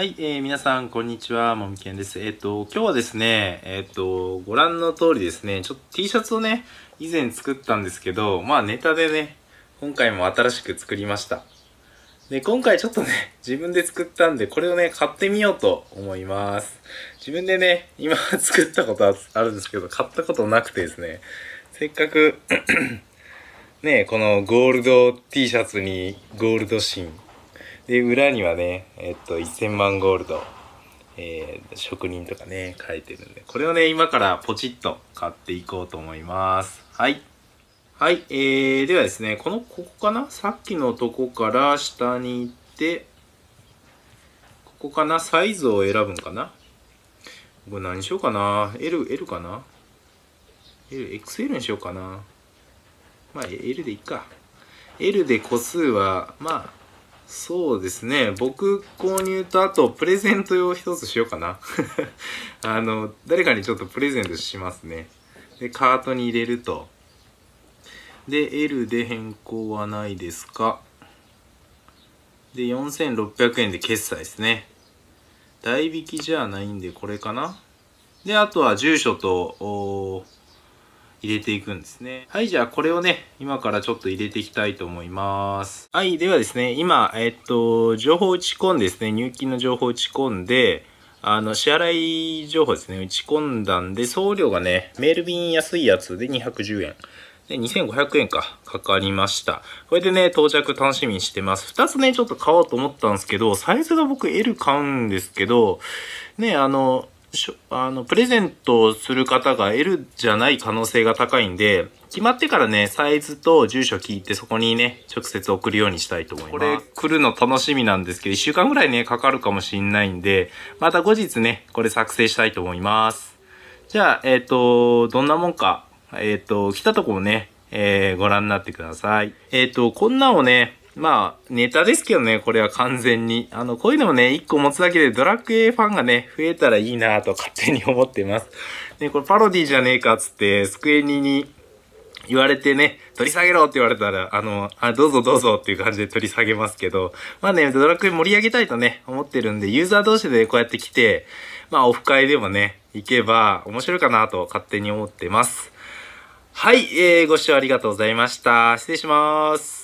はい、えー、皆さん、こんにちは、もみけんです。えっ、ー、と、今日はですね、えっ、ー、と、ご覧の通りですね、ちょっと T シャツをね、以前作ったんですけど、まあネタでね、今回も新しく作りました。で、今回ちょっとね、自分で作ったんで、これをね、買ってみようと思います。自分でね、今作ったことあるんですけど、買ったことなくてですね、せっかく ね、このゴールド T シャツにゴールド芯、で、裏にはね、えっと、1000万ゴールド、えー、職人とかね、書いてるんで、これをね、今からポチッと買っていこうと思います。はい。はい、えー、ではですね、この、ここかなさっきのとこから下に行って、ここかなサイズを選ぶんかなこれ何しようかな ?L、L かな ?L、XL にしようかなまあ、L でいっか。L で個数は、まあ、そうですね。僕購入とあとプレゼント用一つしようかな。あの、誰かにちょっとプレゼントしますね。で、カートに入れると。で、L で変更はないですか。で、4600円で決済ですね。代引きじゃないんでこれかな。で、あとは住所と、入れていくんですね。はい、じゃあこれをね、今からちょっと入れていきたいと思います。はい、ではですね、今、えっと、情報打ち込んでですね、入金の情報打ち込んで、あの、支払い情報ですね、打ち込んだんで、送料がね、メール便安いやつで210円。で、2500円か、かかりました。これでね、到着楽しみにしてます。2つね、ちょっと買おうと思ったんですけど、サイズが僕 L 買うんですけど、ね、あの、しょあの、プレゼントをする方が L じゃない可能性が高いんで、決まってからね、サイズと住所聞いてそこにね、直接送るようにしたいと思います。これ来るの楽しみなんですけど、1週間ぐらいね、かかるかもしんないんで、また後日ね、これ作成したいと思います。じゃあ、えっ、ー、と、どんなもんか、えっ、ー、と、来たとこもね、えー、ご覧になってください。えっ、ー、と、こんなをね、まあ、ネタですけどね、これは完全に。あの、こういうのもね、一個持つだけでドラクエファンがね、増えたらいいなと勝手に思ってます。ね、これパロディじゃねえかっつって、スクエニに言われてね、取り下げろって言われたら、あの、あ、どうぞどうぞっていう感じで取り下げますけど、まあね、ドラクエ盛り上げたいとね、思ってるんで、ユーザー同士でこうやって来て、まあ、オフ会でもね、行けば面白いかなと勝手に思ってます。はい、えー、ご視聴ありがとうございました。失礼します。